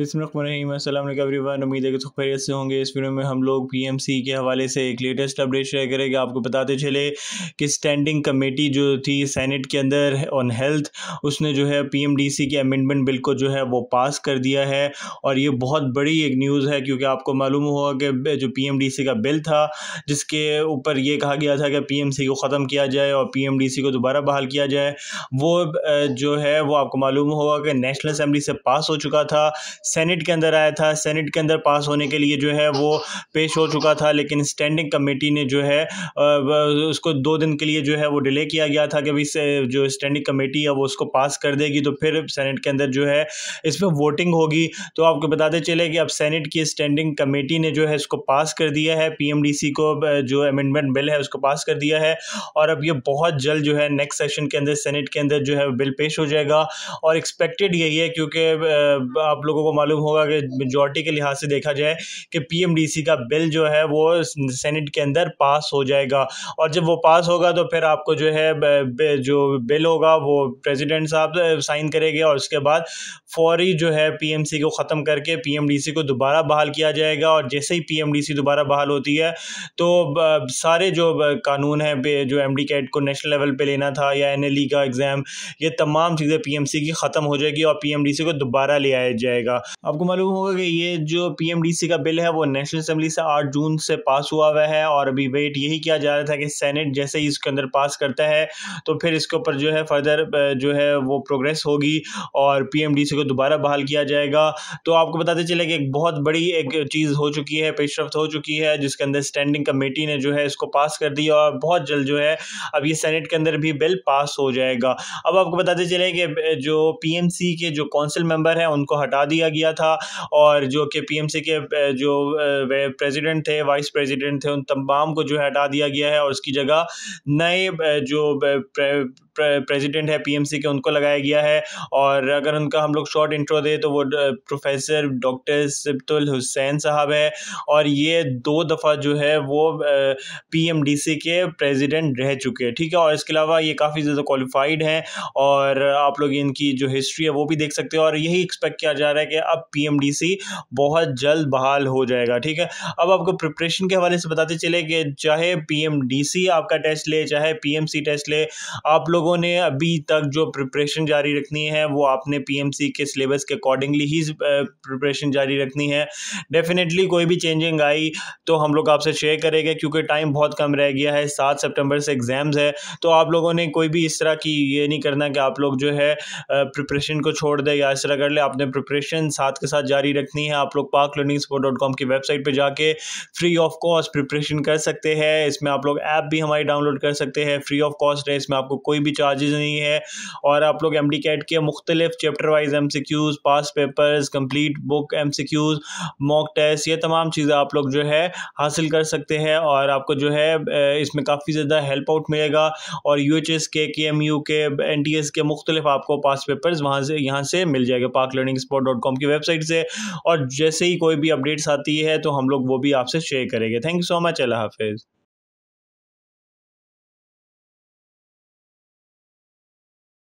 बिस्मिल्लाम उम्मीद है कि तो खैरियत से होंगे इस वीडियो में हम लोग पीएमसी के हवाले से एक लेटेस्ट अपडेट शेयर करेंगे आपको बताते चले कि स्टैंडिंग कमेटी जो थी सेनेट के अंदर ऑन हेल्थ उसने जो है पीएमडीसी के अमेंडमेंट बिल को जो है वो पास कर दिया है और ये बहुत बड़ी एक न्यूज़ है क्योंकि आपको मालूम हुआ कि जो पी का बिल था जिसके ऊपर ये कहा गया था कि पी को ख़त्म किया जाए और पी को दोबारा बहाल किया जाए वो जो है वो आपको मालूम हुआ कि नेशनल असम्बली से पास हो चुका था सेनेट के अंदर आया था सेनेट के अंदर पास होने के लिए जो है वो पेश हो चुका था लेकिन स्टैंडिंग कमेटी ने जो है उसको दो दिन के लिए जो है वो डिले किया गया था कि भाई जो स्टैंडिंग कमेटी है वो उसको पास कर देगी तो फिर सेनेट के अंदर जो है इस पर वोटिंग होगी तो आपको बताते चले कि अब सेनेट की स्टैंडिंग कमेटी ने जो है इसको पास कर दिया है पीएमडीसी को जो अमेंडमेंट बिल है उसको पास कर दिया है और अब ये बहुत जल्द जो है नेक्स्ट सेशन के अंदर सेनेट के अंदर जो है बिल पेश हो जाएगा और एक्सपेक्टेड यही है क्योंकि आप लोगों को मालूम होगा कि मेजोरिटी के लिहाज से देखा जाए कि पीएमडीसी का बिल जो है वो सेनेट के अंदर पास हो जाएगा और जब वो पास होगा तो फिर आपको जो है जो बिल होगा वो प्रेसिडेंट साहब साइन करेंगे और उसके बाद फौरी जो है पीएमसी को ख़त्म करके पीएमडीसी को दोबारा बहाल किया जाएगा और जैसे ही पी दोबारा बहाल होती है तो सारे जो कानून हैं जो एम कैट को नेशनल लेवल पर लेना था या एन e का एग्ज़ाम ये तमाम चीज़ें पी की ख़त्म हो जाएगी और पी को दोबारा ले आया जाएगा आपको मालूम होगा कि ये जो पीएमडीसी का बिल है वो नेशनल असेंबली से आठ जून से पास हुआ हुआ है और अभी वेट यही किया जा रहा था कि सेनेट जैसे ही इसके अंदर पास करता है तो फिर इसके ऊपर जो है फर्दर जो है वो प्रोग्रेस होगी और पीएमडीसी को दोबारा बहाल किया जाएगा तो आपको बताते चले कि एक बहुत बड़ी एक चीज़ हो चुकी है पेशरफ हो चुकी है जिसके अंदर स्टैंडिंग कमेटी ने जो है इसको पास कर दिया और बहुत जल्द जो है अब ये सेनेट के अंदर भी बिल पास हो जाएगा अब आपको बताते चले कि जो पीएमसी के जो काउंसिल मेंबर हैं उनको हटा दिया गया था और जो कि पीएमसी के जो प्रेसिडेंट थे वाइस प्रेसिडेंट थे उन तमाम को जो है हटा दिया गया है और उसकी जगह नए जो प्रेसिडेंट है पीएमसी के उनको लगाया गया है और अगर उनका हम लोग शॉर्ट इंट्रो दें तो वो प्रोफेसर डॉक्टर सिप्तुल हुसैन साहब है और ये दो दफ़ा जो है वो पीएमडीसी के प्रेसिडेंट रह चुके हैं ठीक है और इसके अलावा ये काफ़ी ज़्यादा क्वालिफाइड हैं और आप लोग इनकी जो हिस्ट्री है वो भी देख सकते हैं और यही एक्सपेक्ट किया जा रहा है कि अब पीएमडीसी बहुत जल्द बहाल हो जाएगा ठीक है अब आपको प्रिपरेशन के हवाले से बताते चले कि चाहे पीएमडीसी आपका टेस्ट ले चाहे पीएमसी टेस्ट ले आप लोगों ने अभी तक जो प्रिपरेशन जारी रखनी है वो आपने पीएमसी के सिलेबस के अकॉर्डिंगली ही प्रिपरेशन जारी रखनी है डेफिनेटली कोई भी चेंजिंग आई तो हम लोग आपसे शेयर करेंगे क्योंकि टाइम बहुत कम रह गया है सात सेप्टेम्बर से एग्ज़ाम्स है तो आप लोगों ने कोई भी इस तरह की ये नहीं करना कि आप लोग जो है प्रिपरेशन को छोड़ दे या इस तरह कर ले आपने प्रिपरेशन प्रिपरेशन साथ के साथ जारी रखनी है आप लोग Pak learning support dot com की वेबसाइट पर जाके फ्री ऑफ कॉस्ट प्रिपरेशन कर सकते हैं इसमें आप लोग ऐप भी हमारी डाउनलोड कर सकते हैं फ्री ऑफ कॉस्ट है इसमें आपको कोई भी चार्जेज नहीं है और आप लोग एम डी कैट के मुख्तलिफ chapter wise M C Qs past papers complete book M C Qs mock test ये तमाम चीज़ें आप लोग जो है हासिल कर सकते हैं और आपको जो है इसमें काफ़ी ज़्यादा हेल्प आउट मिलेगा और यू एच एस के के एम यू के एन टी एस के मुख्तलिफ आपको पास पेपर्स वहाँ से यहाँ से मिल जाएगा Pak learning spot dot com की वेबसाइट से और जैसे ही कोई भी अपडेट्स आती है तो हम लोग वो भी आपसे शेयर करेंगे थैंक यू सो मच अल्लाह हाफिज़